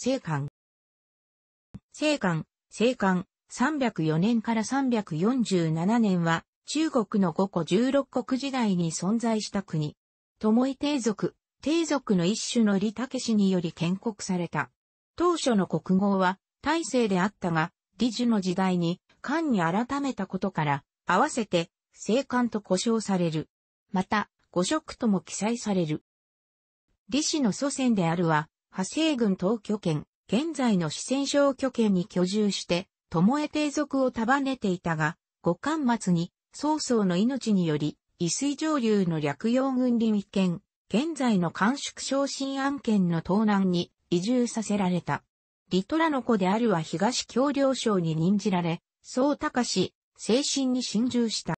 青函。青函、青函、304年から347年は、中国の5個16国時代に存在した国。友井帝族、帝族の一種の李武氏により建国された。当初の国号は、大勢であったが、李樹の時代に、漢に改めたことから、合わせて、青函と呼称される。また、五色とも記載される。李氏の祖先であるは、派生軍東拠県、現在の四川省拠県に居住して、巴帝族を束ねていたが、五巻末に、曹操の命により、伊水上流の略用軍郡林県、現在の官縮昇進案件の東南に移住させられた。リトラの子であるは東協領省に任じられ、総高氏、精神に侵入した。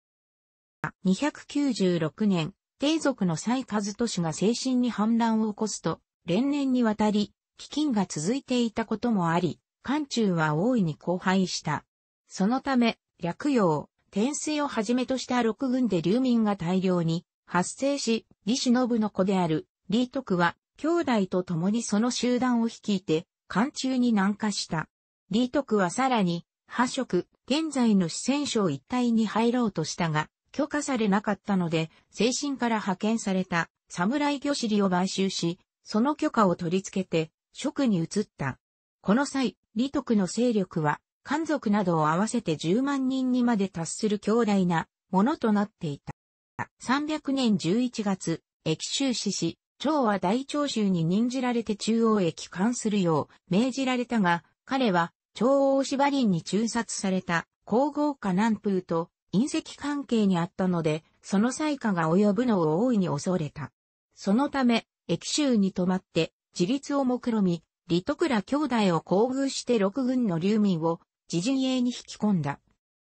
296年、帝族の蔡和俊が精神に反乱を起こすと、連年にわたり、飢饉が続いていたこともあり、漢中は大いに荒廃した。そのため、略用、天水をはじめとした六軍で流民が大量に発生し、李信の子である李徳は兄弟と共にその集団を率いて、漢中に南下した。李徳はさらに、破職、現在の四川省一帯に入ろうとしたが、許可されなかったので、精神から派遣された侍魚尻を買収し、その許可を取り付けて、職に移った。この際、李徳の勢力は、漢族などを合わせて10万人にまで達する強大なものとなっていた。300年11月、駅州死し、長は大長州に任じられて中央へ帰還するよう命じられたが、彼は、長王芝林に中殺された皇后下南風と隕石関係にあったので、その災禍が及ぶのを大いに恐れた。そのため、駅州に泊まって、自立を目論み、李徳ら兄弟を厚遇して六軍の流民を自陣営に引き込んだ。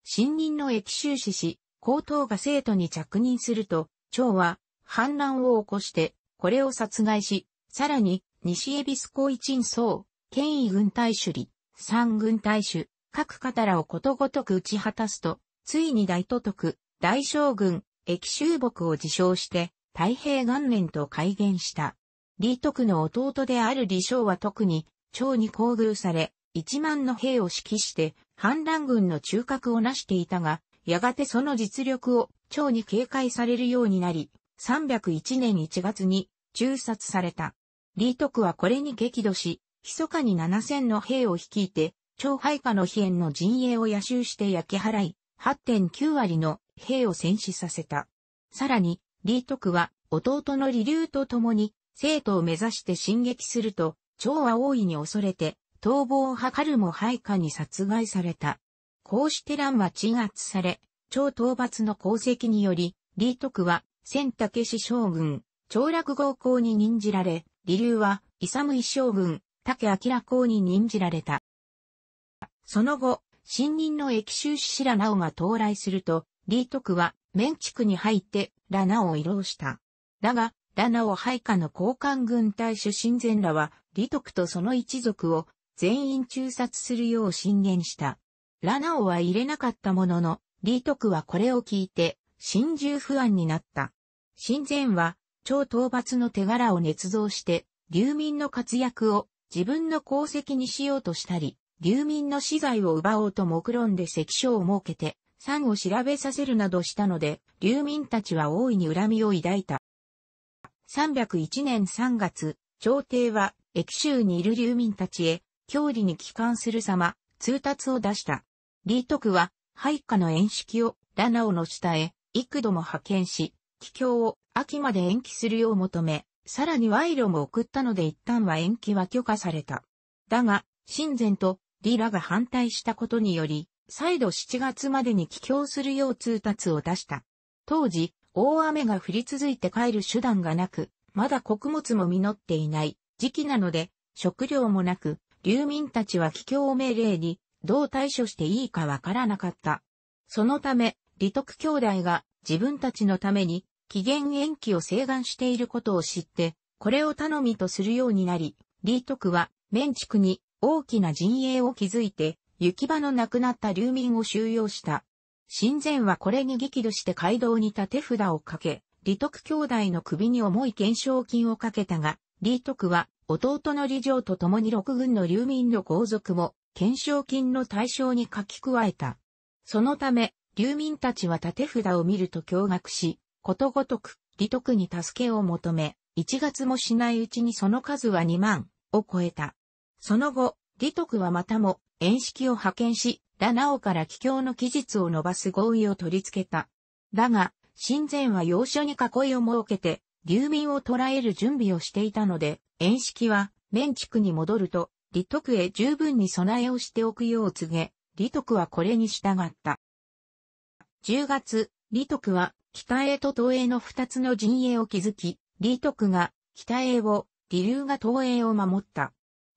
新任の駅州士し、高等が生徒に着任すると、長は反乱を起こして、これを殺害し、さらに、西恵比寿高一層、権威軍隊主理、三軍隊主、各方らをことごとく打ち果たすと、ついに大都督、大将軍、駅州牧を自称して、太平元年と改元した。李徳の弟である李昌は特に、長に厚遇され、一万の兵を指揮して、反乱軍の中核を成していたが、やがてその実力を長に警戒されるようになり、301年1月に中殺された。李徳はこれに激怒し、密かに7000の兵を率いて、超配下の飛燕の陣営を野襲して焼き払い、8.9割の兵を戦死させた。さらに、李徳は弟の李流と共に生徒を目指して進撃すると、長は大いに恐れて逃亡を図るも配下に殺害された。こうして乱は鎮圧され、超討伐の功績により、李徳は、千武氏将軍、長楽豪公に任じられ、李流は、勇一将軍、武明公に任じられた。その後、新任の益州志ら直が到来すると、李徳は、メン地区に入って、ラナを移動した。だが、ラナを配下の交換軍隊主親前らは、李徳とその一族を全員中殺するよう進言した。ラナオは入れなかったものの、李徳はこれを聞いて、心中不安になった。親善は、超討伐の手柄を捏造して、流民の活躍を自分の功績にしようとしたり、流民の資材を奪おうと目論んで関所を設けて、産を調べさせるなどしたので、流民たちは大いに恨みを抱いた。301年3月、朝廷は、駅州にいる流民たちへ、郷里に帰還する様、通達を出した。李徳は、配下の演式を、ラナオの下へ、幾度も派遣し、帰郷を秋まで延期するよう求め、さらに賄賂も送ったので一旦は延期は許可された。だが、親善と李らが反対したことにより、再度7月までに帰郷するよう通達を出した。当時、大雨が降り続いて帰る手段がなく、まだ穀物も実っていない時期なので、食料もなく、流民たちは帰郷を命令に、どう対処していいかわからなかった。そのため、李徳兄弟が自分たちのために期限延期を請願していることを知って、これを頼みとするようになり、李徳は、面畜に大きな陣営を築いて、行き場のなくなった流民を収容した。神前はこれに激怒して街道に立て札をかけ、李徳兄弟の首に重い懸賞金をかけたが、李徳は弟の李城と共に六軍の流民の豪族も懸賞金の対象に書き加えた。そのため、流民たちは立て札を見ると驚愕し、ことごとく李徳に助けを求め、1月もしないうちにその数は2万を超えた。その後、李徳はまたも遠式を派遣し、ラナオから帰郷の期日を伸ばす合意を取り付けた。だが、神前は要所に囲いを設けて、流民を捕らえる準備をしていたので、遠式は、連区に戻ると、李徳へ十分に備えをしておくよう告げ、李徳はこれに従った。10月、李徳は、北英と東英の二つの陣営を築き、李徳が、北英を、李流が東英を守った。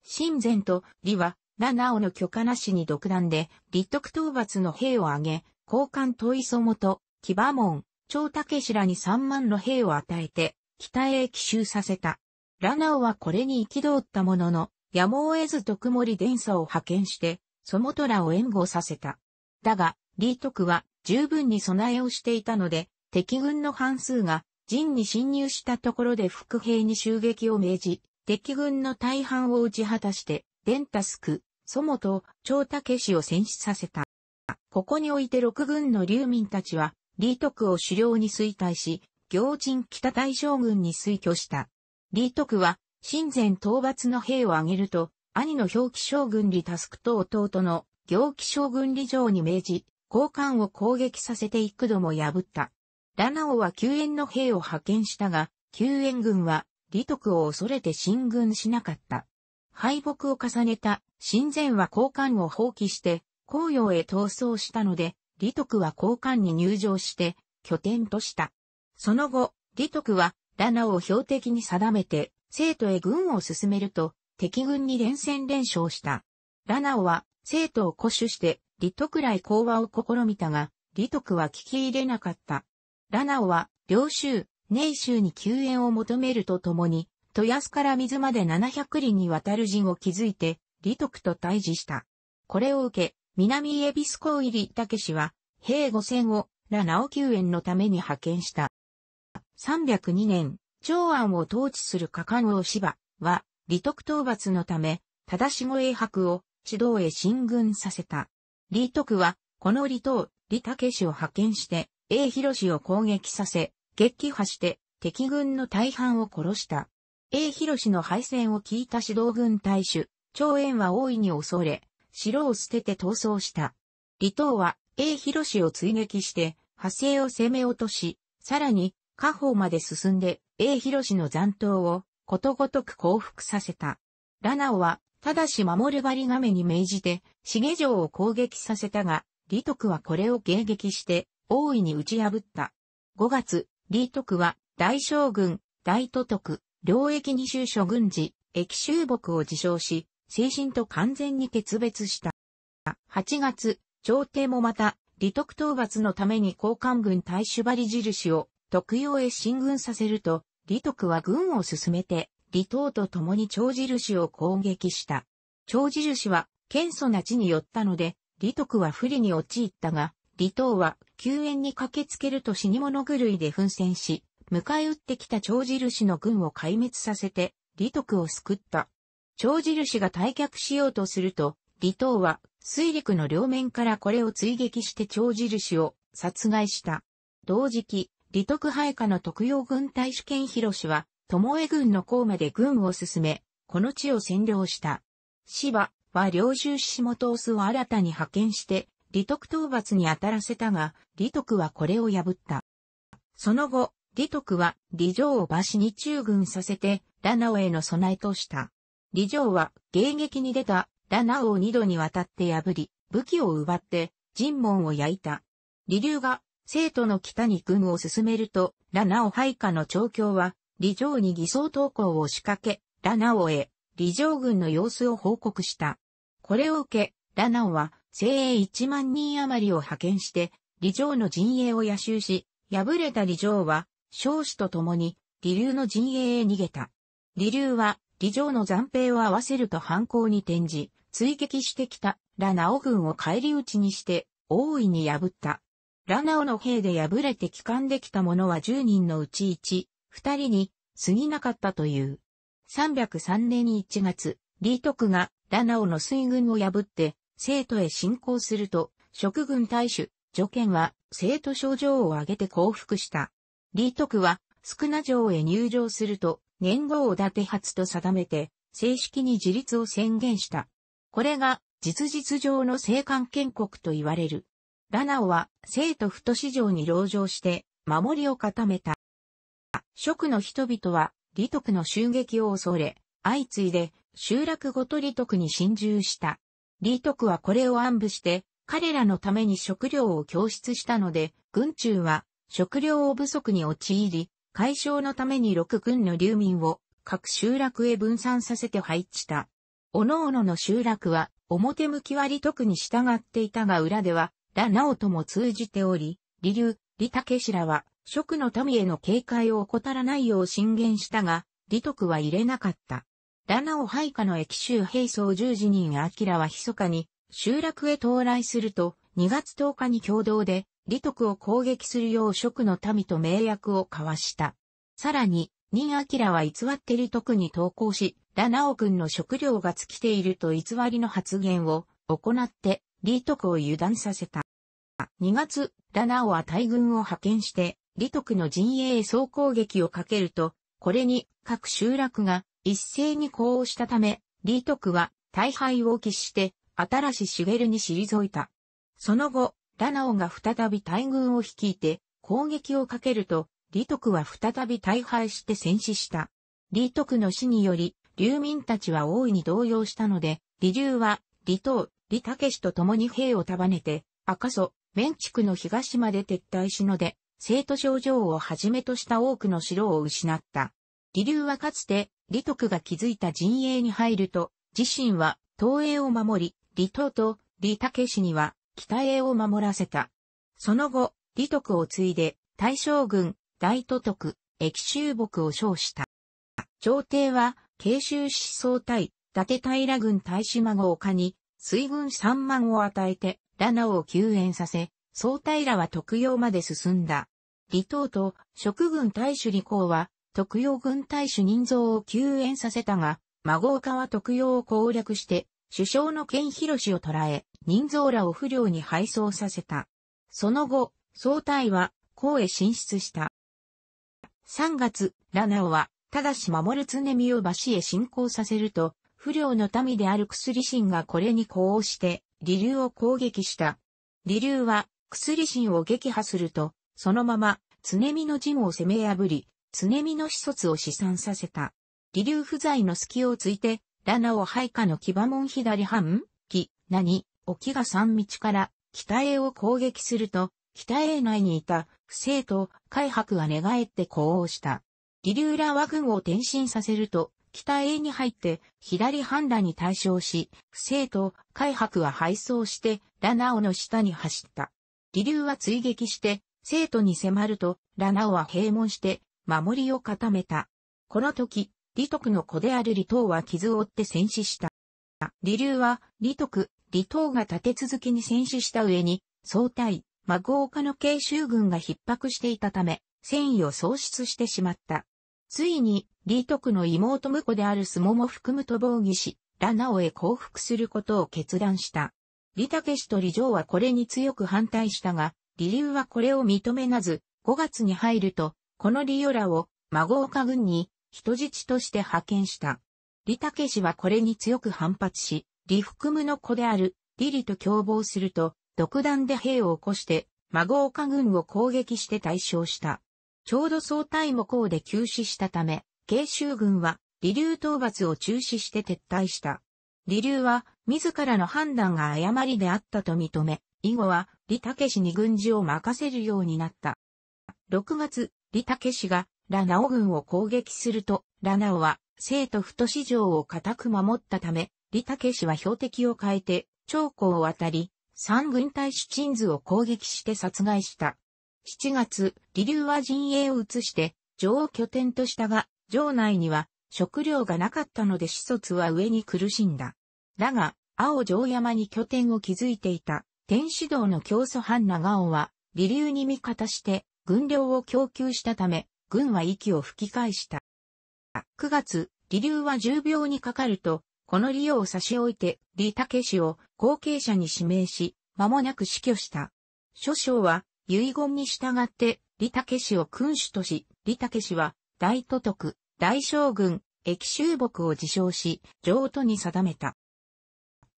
神前と李は、ラナオの許可なしに独断で、立徳討伐の兵を挙げ、交換遠磯元、騎馬門、長氏らに3万の兵を与えて、北へ奇襲させた。ラナオはこれに憤ったものの、やむを得ず徳森伝佐を派遣して、そもらを援護させた。だが、李徳は十分に備えをしていたので、敵軍の半数が陣に侵入したところで伏兵に襲撃を命じ、敵軍の大半を打ち果たして、デンタスク、祖母と長武氏を戦死させた。ここにおいて六軍の流民たちは、李徳を狩猟に衰退し、行人北大将軍に推挙した。李徳は、親善討伐の兵を挙げると、兄の表記将軍李タスクと弟の行記将軍李城に命じ、交換を攻撃させて幾度も破った。ラナオは救援の兵を派遣したが、救援軍は、李徳を恐れて進軍しなかった。敗北を重ねた神前は交換を放棄して紅葉へ逃走したので、李徳は交換に入場して拠点とした。その後、李徳はラナを標的に定めて、生徒へ軍を進めると、敵軍に連戦連勝した。ラナオは、生徒を固守して、李徳来講和を試みたが、李徳は聞き入れなかった。ラナオは、領州、寧州に救援を求めるとともに、豊洲から水まで700里にわたる陣を築いて、李徳と対峙した。これを受け、南恵比寿港入り武氏は、兵五千を、羅直救援のために派遣した。302年、長安を統治する加官王芝は、李徳討伐のため、忠し護英白を指導へ進軍させた。李徳は、この李党、李武氏を派遣して、英広氏を攻撃させ、撃破して、敵軍の大半を殺した。A 広氏の敗戦を聞いた指導軍大衆、長円は大いに恐れ、城を捨てて逃走した。李東は A 広氏を追撃して、派生を攻め落とし、さらに、下方まで進んで A 広氏の残党をことごとく降伏させた。ラナオは、ただし守る針亀に命じて、重城を攻撃させたが、李徳はこれを迎撃して、大いに打ち破った。5月、李徳は、大将軍、大都督、領域二州諸軍事、駅州牧を自称し、精神と完全に決別した。8月、朝廷もまた、利徳討伐のために交換軍大守張り印を特用へ進軍させると、利徳は軍を進めて、李党と共に長印を攻撃した。長印は、謙素な地に寄ったので、利徳は不利に陥ったが、李党は救援に駆けつけると死に物狂いで奮戦し、迎え撃ってきた長印の軍を壊滅させて、李徳を救った。長印が退却しようとすると、李東は水陸の両面からこれを追撃して長印を殺害した。同時期、李徳配下の特養軍大主権広氏は、巴軍の孔まで軍を進め、この地を占領した。芝は領州下東須を新たに派遣して、李徳討伐に当たらせたが、李徳はこれを破った。その後、李徳は李城を馬氏に中軍させて、ラナオへの備えとした。李城は迎撃に出たラナオを二度にわたって破り、武器を奪って尋問を焼いた。李流が生徒の北に軍を進めると、ラナオ配下の調教は、李城に偽装投稿を仕掛け、ラナオへ、李城軍の様子を報告した。これを受け、ラナオは、精鋭1万人余りを派遣して、李城の陣営を野襲し、敗れた李城は、少子と共に、李流の陣営へ逃げた。李流は、李城の残兵を合わせると反抗に転じ、追撃してきた、ラナオ軍を返り討ちにして、大いに破った。ラナオの兵で破れて帰還できた者は10人のうち1、2人に過ぎなかったという。303年1月、李徳がラナオの水軍を破って、生徒へ侵攻すると、職軍大使、助賢は、生徒症状を挙げて降伏した。李徳は、宿な城へ入城すると、年号を伊達発と定めて、正式に自立を宣言した。これが、実実上の政官建国と言われる。ラナオは、生徒太市城に籠城して、守りを固めた。職の人々は、李徳の襲撃を恐れ、相次いで、集落ごと李徳に侵入した。李徳はこれを暗部して、彼らのために食料を供出したので、軍中は食料不足に陥り、解消のために6軍の流民を各集落へ分散させて配置した。各々の集落は表向き割特に従っていたが裏では、ラナオとも通じており、理流、タケシラは、職の民への警戒を怠らないよう進言したが、利徳は入れなかった。ラナオ配下の駅州兵装十字人アキラは密かに、集落へ到来すると、2月10日に共同で、李徳を攻撃するよう蜀の民と名約を交わした。さらに、任明は偽って李徳に投降し、ラナオ君の食料が尽きていると偽りの発言を行って、李徳を油断させた。2月、ラナオは大軍を派遣して、李徳の陣営へ総攻撃をかけると、これに各集落が一斉に呼応したため、李徳は大敗を喫して、新しい茂に退いた。その後、ラナオが再び大軍を率いて攻撃をかけると、李徳は再び大敗して戦死した。李徳の死により、流民たちは大いに動揺したので、李流は、李東、李武と共に兵を束ねて、赤楚、チ地の東まで撤退しので、生徒症状をはじめとした多くの城を失った。李流はかつて、李徳が築いた陣営に入ると、自身は、東映を守り、李東と李武には、北栄を守らせた。その後、李徳を継いで、大将軍、大都督、駅州牧を称した。朝廷は、慶州思想隊、伊達平軍大島孫丘に、水軍三万を与えて、ラナを救援させ、総平は特用まで進んだ。李東と職軍大使李公は、特用軍大使。人造を救援させたが、孫岡は特用を攻略して、首相の剣広氏を捕らえ、人造らを不良に配送させた。その後、総体は、甲へ進出した。3月、ラナオは、ただし守る常見を橋へ進行させると、不良の民である薬神がこれに呼応して、理流を攻撃した。理流は、薬神を撃破すると、そのまま、常見のジムを攻め破り、常見の始卒を試算させた。理流不在の隙をついて、ラナを配下の騎馬門左半木、何、沖が山道から北へを攻撃すると、北へ内にいた不正と海伯は寝返って呼応した。義流ら和軍を転進させると、北へに入って左半羅に対象し、不正と海伯は敗走して、ラナオの下に走った。義流は追撃して、生徒に迫ると、ラナオは閉門して、守りを固めた。この時、李徳の子である李東は傷を負って戦死した。李流は、李徳、李党が立て続けに戦死した上に、総体、孫岡の慶州軍が逼迫していたため、戦意を喪失してしまった。ついに、李徳の妹婿である相撲も含むと防御し、ラナオへ降伏することを決断した。李武氏と李城はこれに強く反対したが、李流はこれを認めなず、5月に入ると、この李与らを、孫岡軍に、人質として派遣した。李武氏はこれに強く反発し、李福夢の子である、リリと共謀すると、独断で兵を起こして、孫岡軍を攻撃して対象した。ちょうど総体もこうで急死したため、慶州軍は、李流討伐を中止して撤退した。李流は、自らの判断が誤りであったと認め、以後は、李武氏に軍事を任せるようになった。6月、李武氏が、ラナオ軍を攻撃すると、ラナオは、生徒太市城を固く守ったため、李武氏は標的を変えて、長江を渡り、三軍隊士鎮図を攻撃して殺害した。7月、李流は陣営を移して、城を拠点としたが、城内には食料がなかったので始卒は上に苦しんだ。だが、青城山に拠点を築いていた天使道の教祖藩長尾は、李流に味方して軍量を供給したため、軍は息を吹き返した。9月、李流は1秒にかかると、この利用を差し置いて、李武氏を後継者に指名し、間もなく死去した。諸将は、遺言に従って、李武氏を君主とし、李武氏は、大都督、大将軍、駅州牧を自称し、上都に定めた。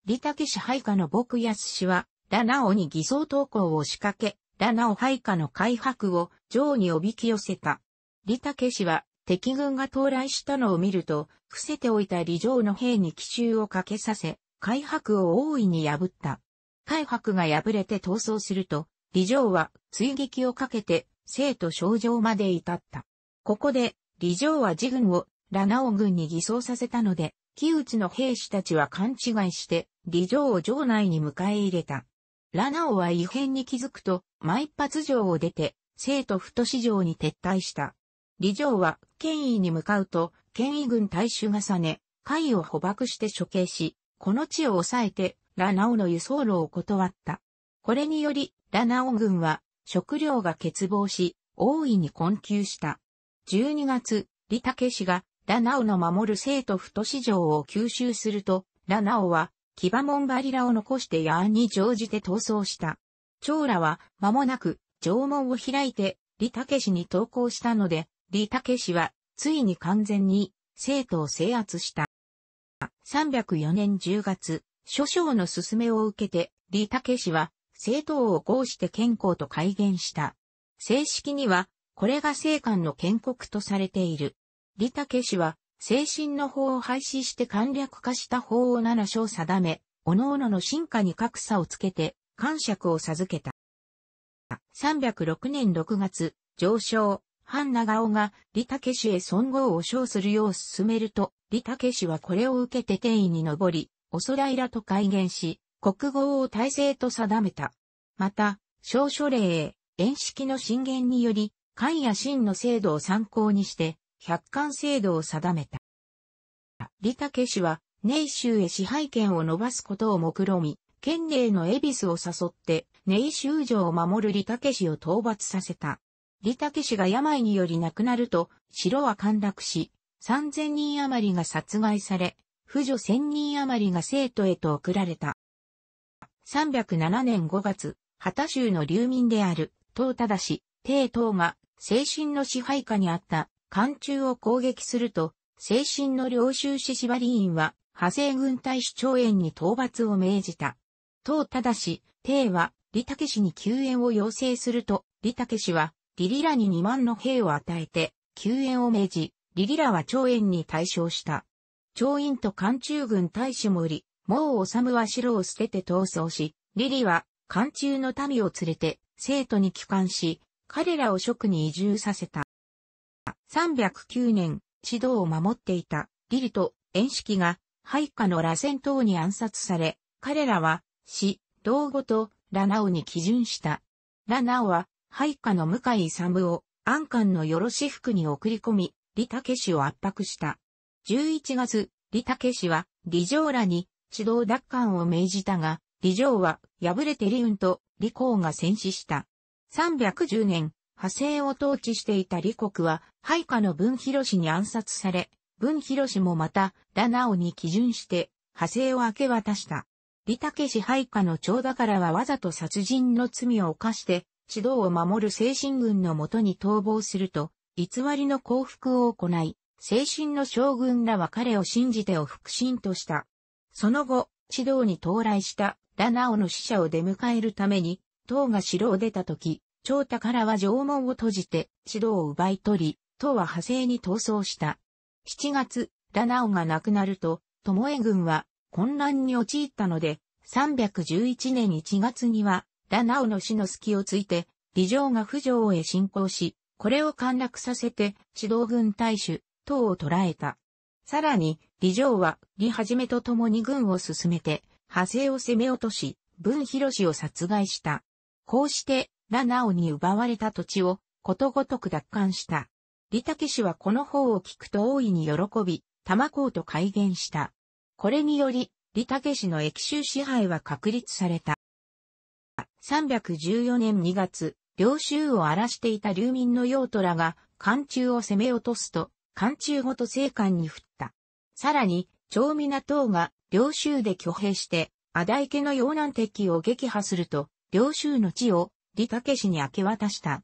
李武氏配下の牧安氏は、ラナオに偽装投稿を仕掛け、ラナオ配下の開白を上におびき寄せた。李武氏は敵軍が到来したのを見ると、伏せておいた李城の兵に奇襲をかけさせ、海白を大いに破った。海白が破れて逃走すると、李城は追撃をかけて、生徒症状まで至った。ここで、李城は自軍を、ラナオ軍に偽装させたので、木内の兵士たちは勘違いして、李城を城内に迎え入れた。ラナオは異変に気づくと、毎発城を出て、生と太市城に撤退した。李城は、権威に向かうと、権威軍大衆がさね、会を捕獲して処刑し、この地を抑えて、ラナオの輸送路を断った。これにより、ラナオ軍は、食料が欠乏し、大いに困窮した。12月、李武氏が、ラナオの守る生徒太市城を吸収すると、ラナオは、騎馬門バリラを残してヤーに乗じて逃走した。長羅は、間もなく、城門を開いて、李武氏に投降したので、李武氏は、ついに完全に、生徒を制圧した。304年10月、諸将の勧めを受けて、李武氏は、政党を合して健康と改元した。正式には、これが生官の建国とされている。李武氏は、精神の法を廃止して簡略化した法を七章定め、各々の進化に格差をつけて、感触を授けた。306年6月、上昇、ハンナガオが、リタケ氏へ孫号を称するよう進めると、リタケ氏はこれを受けて天位に上り、おそらイラと改元し、国語を体制と定めた。また、小書令、円式の震源により、漢や真の制度を参考にして、百貫制度を定めた。リタケ氏は、イ州へ支配権を伸ばすことを目論み、県令の恵比寿を誘って、ネイ州城を守るリタケ氏を討伐させた。李武氏が病により亡くなると、城は陥落し、3000人余りが殺害され、婦女1000人余りが生徒へと送られた。307年5月、旗州の流民である、東忠氏、帝東が、精神の支配下にあった、漢中を攻撃すると、精神の領収士縛り員は、派生軍隊主張園に討伐を命じた。東忠氏、帝は、李武氏に救援を要請すると、李武氏は、リリラに2万の兵を与えて、救援を命じ、リリラは長園に対象した。長院と関中軍大使もおり、もう治は城を捨てて逃走し、リリは関中の民を連れて、生徒に帰還し、彼らを職に移住させた。309年、指導を守っていた、リリと、遠式が、配下の螺旋等に暗殺され、彼らは、死、道後と、ラナオに基準した。ラナオは、配下の向井勇を安官のよろし服に送り込み、李武氏を圧迫した。11月、李武氏は、李城らに、地道奪還を命じたが、李城は、敗れて李雲と李光が戦死した。310年、派生を統治していた李国は、配下の文広氏に暗殺され、文広氏もまた、羅直に基準して、派生を明け渡した。李武氏配下の長だからはわざと殺人の罪を犯して、指導を守る精神軍のもとに逃亡すると、偽りの降伏を行い、精神の将軍らは彼を信じてを腹心とした。その後、指導に到来したラナオの使者を出迎えるために、唐が城を出た時、長太からは城門を閉じて、指導を奪い取り、唐は派生に逃走した。7月、ラナオが亡くなると、巴軍は混乱に陥ったので、311年1月にはラナオの死の隙をついて、李城が不条へ侵攻し、これを陥落させて、指導軍大衆、等を捕らえた。さらに、李城は、李はじめと共に軍を進めて、派生を攻め落とし、文広を殺害した。こうして、ラナオに奪われた土地を、ことごとく奪還した。李武氏はこの方を聞くと大いに喜び、玉子と改元した。これにより、李武氏の益州支配は確立された。314年2月、領州を荒らしていた流民の用虎が、漢中を攻め落とすと、漢中ごと聖官に降った。さらに、長港が、領州で挙兵して、仇家の洋南敵を撃破すると、領州の地を、李武氏に明け渡した。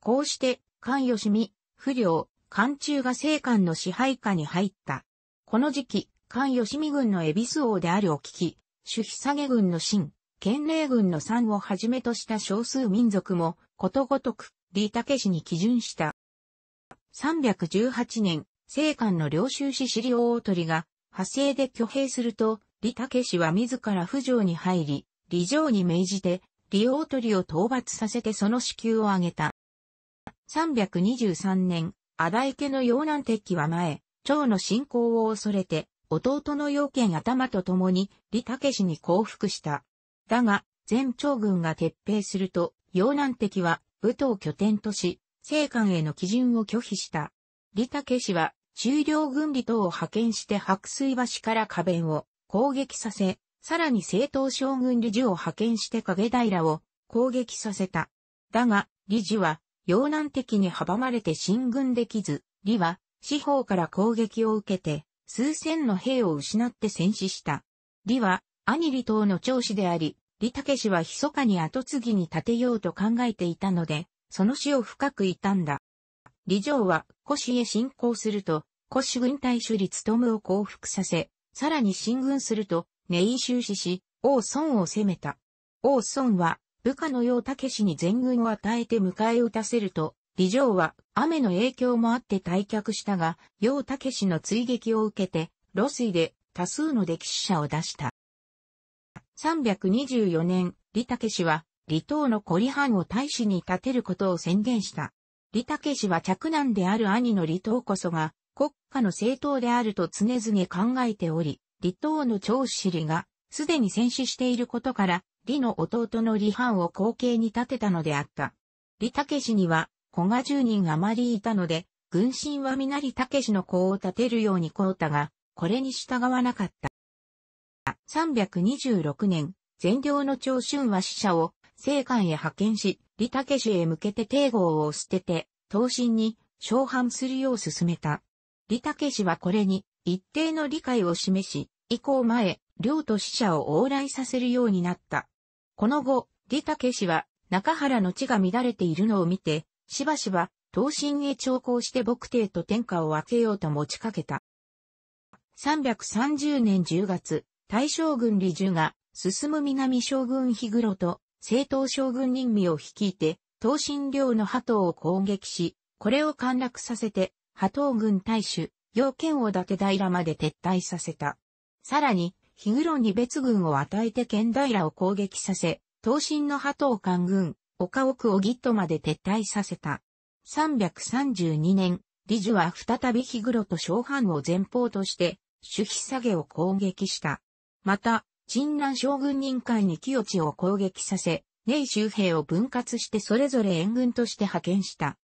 こうして、関義美、不良、関中が聖官の支配下に入った。この時期、関義美軍の恵比寿王であるお聞き、主被下げ軍の新、県令軍の三をはじめとした少数民族も、ことごとく、李武氏に基準した。318年、政官の領収支資料大鳥が、派生で挙兵すると、李武氏は自ら府城に入り、李城に命じて、李大鳥を討伐させてその支給を挙げた。323年、阿井家の洋南鉄器は前、趙の侵攻を恐れて、弟の要件頭と共に、李武氏に降伏した。だが、前朝軍が撤兵すると、洋南敵は武藤拠点とし、政官への基準を拒否した。李武氏は、中領軍利等を派遣して白水橋から花弁を攻撃させ、さらに政党将軍理事を派遣して影平を攻撃させた。だが、理事は、洋南敵に阻まれて進軍できず、李は、四方から攻撃を受けて、数千の兵を失って戦死した。李は、兄李党の長子であり、李武氏は密かに後継ぎに立てようと考えていたので、その死を深く傷んだ。李城は古市へ侵攻すると、古市軍隊主李務を降伏させ、さらに進軍すると、ネイ終始し、王孫を攻めた。王孫は、部下の楊武氏に全軍を与えて迎え撃たせると、李城は雨の影響もあって退却したが、楊武氏の追撃を受けて、露水で多数の溺死者を出した。324年、李武氏は、李唐のリハ藩を大使に立てることを宣言した。李武氏は嫡男である兄の李唐こそが、国家の政党であると常々考えており、李唐の長子李が、すでに戦死していることから、李の弟の李藩を後継に立てたのであった。李武氏には、子が10人余りいたので、軍神は皆李武氏の子を立てるようにこうたが、これに従わなかった。326年、善良の長春は死者を、聖官へ派遣し、李武氏へ向けて帝号を捨てて、刀身に、召喚するよう進めた。李武氏はこれに、一定の理解を示し、以降前、領と死者を往来させるようになった。この後、李武氏は、中原の地が乱れているのを見て、しばしば、刀身へ調校して牧帝と天下を分けようと持ちかけた。330年10月、大将軍李樹が、進む南将軍日黒と、正統将軍任務を率いて、東進領の波頭を攻撃し、これを陥落させて、波頭軍大主、要件を伊達平まで撤退させた。さらに、日黒に別軍を与えて剣平を攻撃させ、東進の波頭官軍、岡奥をギットまで撤退させた。332年、李樹は再び日黒と小藩を前方として、守秘下げを攻撃した。また、鎮南将軍任会に清地を攻撃させ、イ州兵を分割してそれぞれ援軍として派遣した。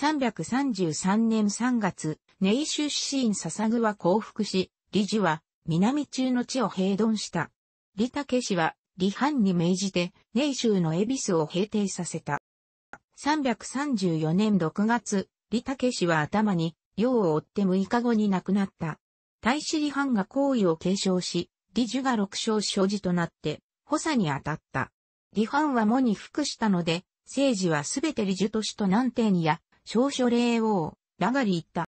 333年3月、イ州市神笹具は降伏し、李治は南中の地を平頓した。李武氏は李藩に命じてイ州の恵比寿を平定させた。334年6月、李武氏は頭に、用を追って6日後に亡くなった。大使李藩が行為を継承し、李樹が六勝所持となって、補佐に当たった。李藩は門に服したので、政治はすべて李樹都市と南帝にや、少書霊王、らがり言った。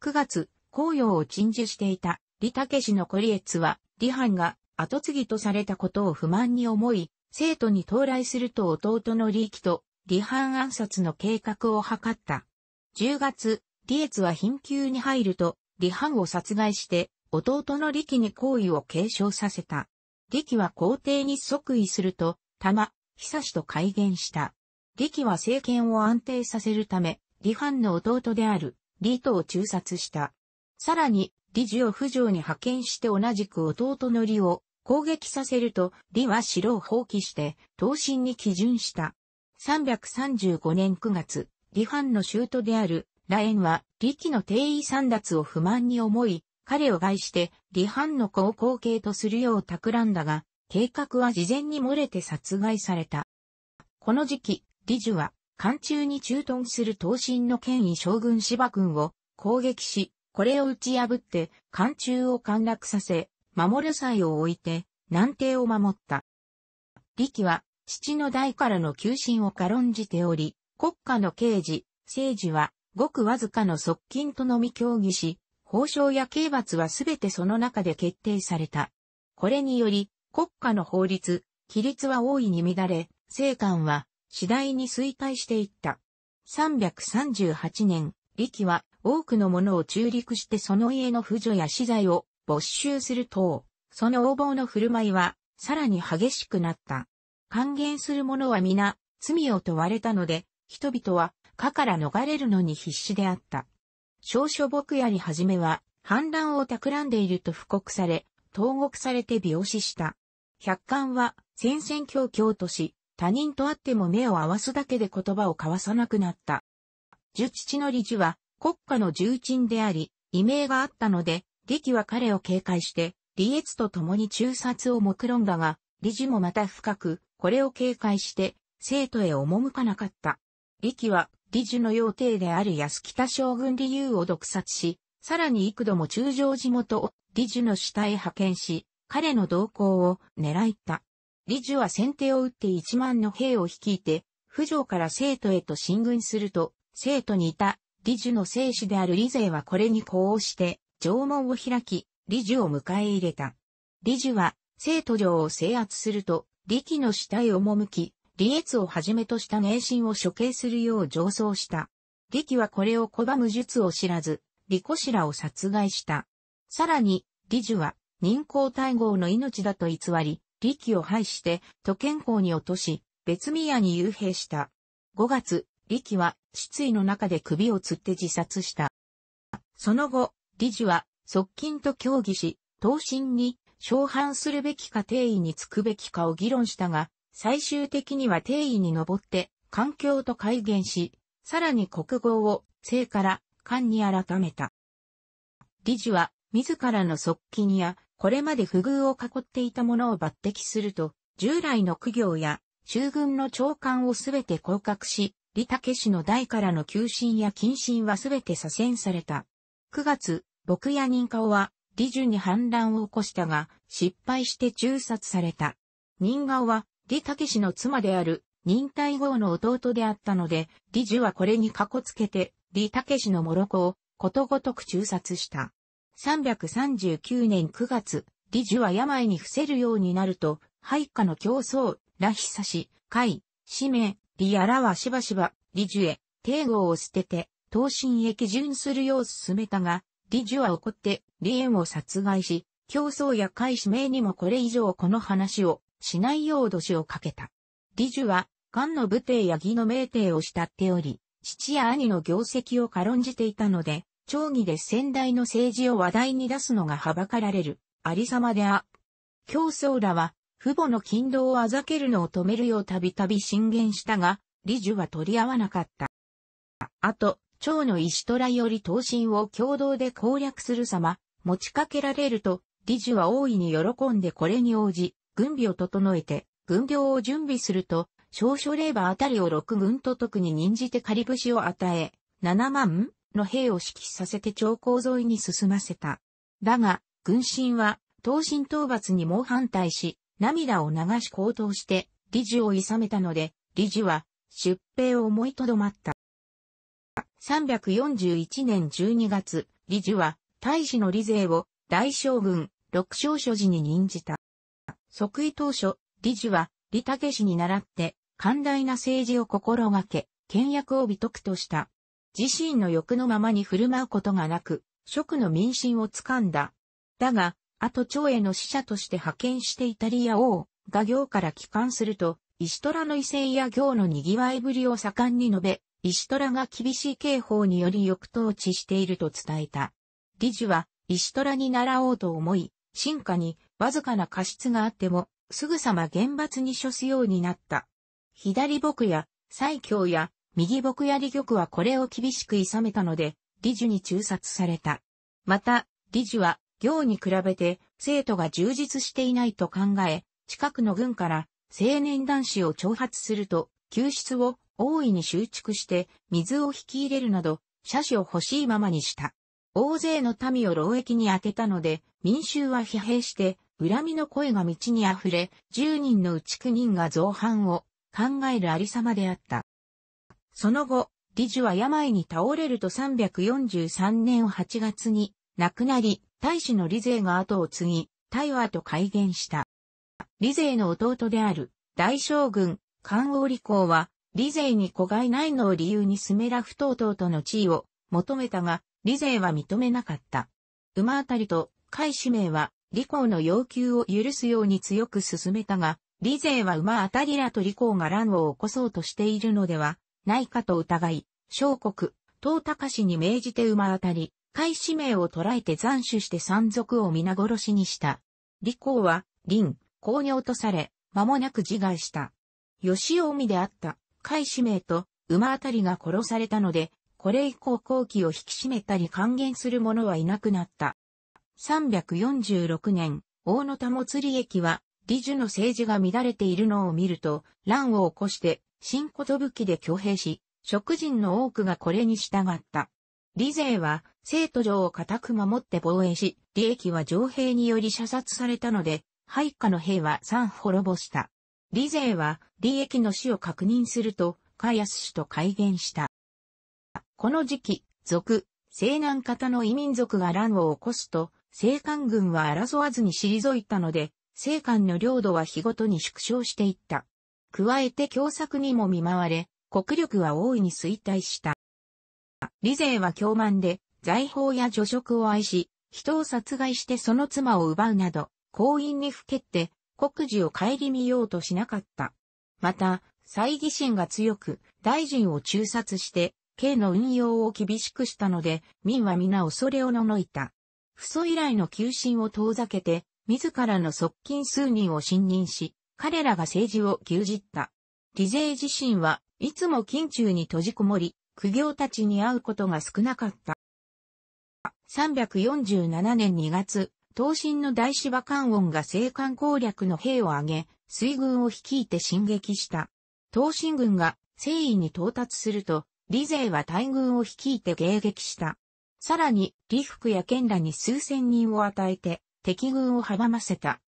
9月、紅葉を鎮守していた、李武氏の小立越は、李藩が後継ぎとされたことを不満に思い、生徒に到来すると弟の李毅と、李藩暗殺の計画を図った。10月、李越は貧窮に入ると、李藩を殺害して、弟の力に行為を継承させた。力は皇帝に即位すると、玉、久しと改元した。力は政権を安定させるため、李藩の弟である、李とを中殺した。さらに、李治を不条に派遣して同じく弟の李を攻撃させると、李は城を放棄して、東進に基準した。335年9月、李藩の州都である、羅縁は、力の定位三奪を不満に思い、彼を害して、リハンの子を後継とするよう企んだが、計画は事前に漏れて殺害された。この時期、ジュは、漢中に駐屯する東進の権威将軍芝軍を攻撃し、これを打ち破って、漢中を陥落させ、守る際を置いて、南帝を守った。李希は、父の代からの求心を軽んじており、国家の刑事、政治は、ごくわずかの側近とのみ協議し、交渉や刑罰はすべてその中で決定された。これにより、国家の法律、規律は大いに乱れ、政官は次第に衰退していった。338年、力は多くのものを中陸してその家の婦女や資材を没収すると、その横暴の振る舞いはさらに激しくなった。還元する者は皆罪を問われたので、人々は、かから逃れるのに必死であった。少書牧やにはじめは、反乱を企んでいると布告され、投獄されて病死した。百官は、戦々恐々とし、他人と会っても目を合わすだけで言葉を交わさなくなった。十父の理事は、国家の重鎮であり、異名があったので、劇は彼を警戒して、李越と共に中殺を目論んだが、理事もまた深く、これを警戒して、生徒へ赴かなかった。劇は理事の要帝である安北将軍理由を毒殺し、さらに幾度も中将地元を理事の下へ派遣し、彼の動向を狙った。理事は先手を打って一万の兵を率いて、府城から生徒へと進軍すると、生徒にいた理事の生死である理勢はこれに呼応して、城門を開き、理事を迎え入れた。理事は、生徒城を制圧すると、力の下へ赴き、李越をはじめとした名神を処刑するよう上奏した。李貴はこれを拒む術を知らず、李子氏らを殺害した。さらに、李樹は、任工大号の命だと偽り、李貴を廃して、都憲法に落とし、別宮に幽閉した。5月、李貴は、失意の中で首を吊って自殺した。その後、李樹は、側近と協議し、東身に、召反するべきか定位につくべきかを議論したが、最終的には定位に上って、環境と改元し、さらに国号を、生から漢に改めた。理事は、自らの側近や、これまで不遇を囲っていたものを抜擢すると、従来の苦行や、中軍の長官をすべて降格し、李武氏の代からの求心や謹慎はすべて左遷された。9月、牧や人顔は、李樹に反乱を起こしたが、失敗して中殺された。人顔は、李武氏の妻である、忍耐号の弟であったので、李樹はこれにかこつけて、李武氏の諸子を、ことごとく中殺した。339年9月、李樹は病に伏せるようになると、配下の競争、サシ、カイ、氏名、李やらはしばしば、李樹へ、帝号を捨てて、東進へ基準するよう進めたが、李樹は怒って、李縁を殺害し、競争や海氏名にもこれ以上この話をしないよう脅しをかけた。李樹は、漢の武帝や義の名帝を慕っており、父や兄の業績を軽んじていたので、長義で先代の政治を話題に出すのがはばかられる、ありさまであ。競争らは、父母の勤労をあざけるのを止めるようたびたび進言したが、李樹は取り合わなかった。あと、長の石虎より刀身を共同で攻略する様、持ちかけられると、李樹は大いに喜んでこれに応じ、軍備を整えて、軍病を準備すると、少々レーバーあたりを六軍と特に任じて仮武節を与え、七万の兵を指揮させて長江沿いに進ませた。だが、軍神は、東進討伐に猛反対し、涙を流し行動して、理事を諌めたので、理事は、出兵を思いとどまった。341年12月、理事は、大使の理勢を、大将軍、六将所寺に任じた。即位当初、理事は、李武氏に倣って、寛大な政治を心がけ、倹約を美徳とした。自身の欲のままに振る舞うことがなく、職の民心をつかんだ。だが、後長への使者として派遣してイタリア王が行から帰還すると、石虎の威勢や行の賑わいぶりを盛んに述べ、石虎が厳しい刑法により欲統治していると伝えた。理事は、石虎に習おうと思い、進化にわずかな過失があっても、すぐさま厳罰に処すようになった。左牧や、西京や、右牧や李玉はこれを厳しくいさめたので、李樹に中殺された。また、李樹は、行に比べて、生徒が充実していないと考え、近くの軍から青年男子を挑発すると、救出を大いに集築して水を引き入れるなど、車種を欲しいままにした。大勢の民を労役に当てたので、民衆は疲弊して恨みの声が道に溢れ、十人のうち九人が造反を考えるありさまであった。その後、李事は病に倒れると343年8月に亡くなり、大使の李勢が後を継ぎ、大和と改元した。李勢の弟である大将軍、漢王李公は、李勢に子がいないのを理由にスメラ不等々との地位を求めたが、李勢は認めなかった。馬あたりと、海使命は、李光の要求を許すように強く進めたが、李勢は馬あたりらと李光が乱を起こそうとしているのではないかと疑い、小国、東隆に命じて馬あたり、海使命を捕らえて斬首して山賊を皆殺しにした。李光は、林、公に落とされ、間もなく自害した。吉尾美であった、海使命と馬あたりが殺されたので、これ以降後期を引き締めたり還元する者はいなくなった。346年、大野田も駅は、理樹の政治が乱れているのを見ると、乱を起こして、新言と器で挙兵し、職人の多くがこれに従った。理勢は、生徒城を固く守って防衛し、利益は城兵により射殺されたので、配下の兵は三滅ぼした。理勢は、利益の死を確認すると、かやす氏と改元した。この時期、族、西南方の異民族が乱を起こすと、西官軍は争わずに退いたので、西官の領土は日ごとに縮小していった。加えて凶作にも見舞われ、国力は大いに衰退した。李勢は凶慢で、財宝や助職を愛し、人を殺害してその妻を奪うなど、行員にふけって、国事を顧みようとしなかった。また、猜疑心が強く、大臣を中殺して、刑の運用を厳しくしたので、民は皆恐れをののいた。不祖以来の求心を遠ざけて、自らの側近数人を信任し、彼らが政治を牛耳った。李勢自身はいつも近中に閉じこもり、苦行たちに会うことが少なかった。347年2月、東進の大芝観音が青函攻略の兵を挙げ、水軍を率いて進撃した。東進軍が征夷に到達すると、李勢は大軍を率いて迎撃した。さらに、李福や県らに数千人を与えて、敵軍を阻ませた。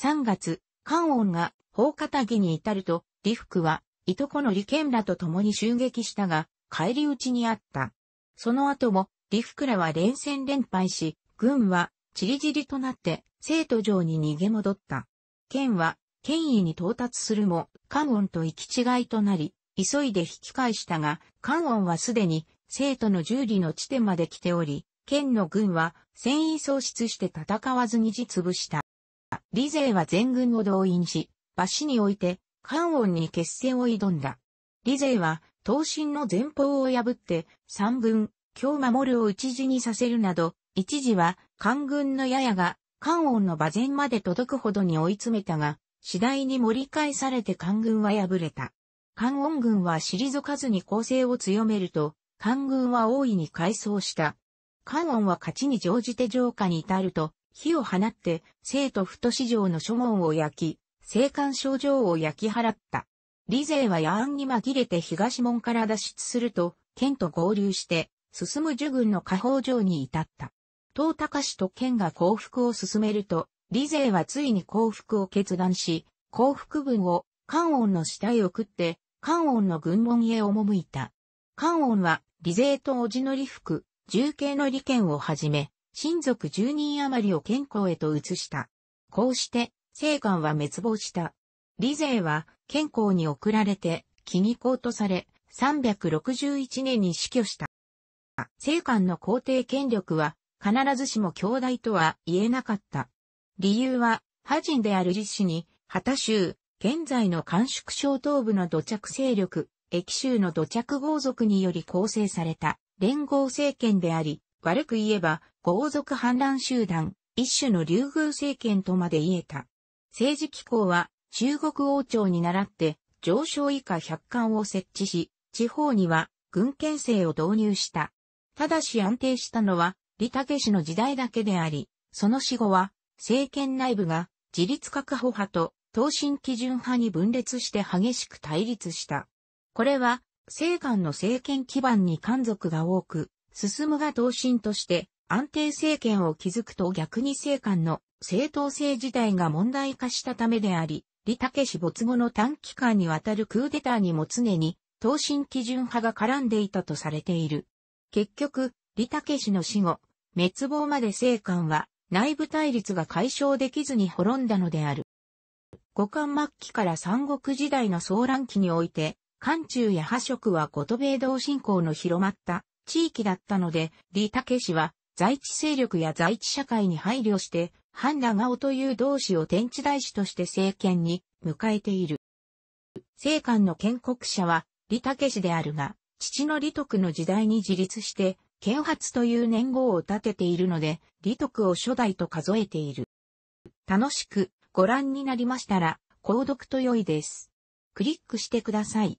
3月、関音が宝方義に至ると、李福は、いとこの李県らと共に襲撃したが、帰り討ちにあった。その後も、李福らは連戦連敗し、軍は、ちりじりとなって、生徒城に逃げ戻った。剣は、権威に到達するも、関音と行き違いとなり、急いで引き返したが、関音はすでに生徒の十里の地点まで来ており、県の軍は戦意喪失して戦わずに実潰した。李勢は全軍を動員し、馬市において、関音に決戦を挑んだ。李勢は、東進の前方を破って、三軍、京守るを討ち死にさせるなど、一時は、関軍のややが、関音の馬前まで届くほどに追い詰めたが、次第に盛り返されて関軍は敗れた。関音軍は退かずに攻勢を強めると、官軍は大いに改装した。官音は勝ちに乗じて城下に至ると、火を放って、生徒太市城の諸門を焼き、青函症状を焼き払った。李勢は野案に紛れて東門から脱出すると、剣と合流して、進む樹軍の下方城に至った。東高氏と剣が降伏を進めると、李勢はついに降伏を決断し、降伏軍を、関音の死体を食って、関音の軍門へ赴いた。関音は、理税とおじの利福、重慶の利権をはじめ、親族10人余りを健康へと移した。こうして、聖官は滅亡した。李勢は、健康に送られて、気に公とされ、361年に死去した。聖官の皇帝権力は、必ずしも兄弟とは言えなかった。理由は、派人である李氏に、旗州、現在の甘粛省東部の土着勢力、駅州の土着豪族により構成された連合政権であり、悪く言えば豪族反乱集団、一種の竜宮政権とまで言えた。政治機構は中国王朝に倣って上昇以下百官を設置し、地方には軍権制を導入した。ただし安定したのは李武氏の時代だけであり、その死後は政権内部が自立確保派と等身基準派に分裂して激しく対立した。これは、西韓の政権基盤に漢族が多く、進むが党心として安定政権を築くと逆に西韓の政党性自体が問題化したためであり、李武氏没後の短期間にわたるクーデターにも常に、等身基準派が絡んでいたとされている。結局、李武氏の死後、滅亡まで政官は内部対立が解消できずに滅んだのである。五冠末期から三国時代の騒乱期において、漢中や破食はゴ米ベ道信仰の広まった地域だったので、李武氏は在地勢力や在地社会に配慮して、半長顔という同志を天地大使として政権に迎えている。政官の建国者は李武氏であるが、父の李徳の時代に自立して、剣発という年号を立てているので、李徳を初代と数えている。楽しくご覧になりましたら、購読と良いです。クリックしてください。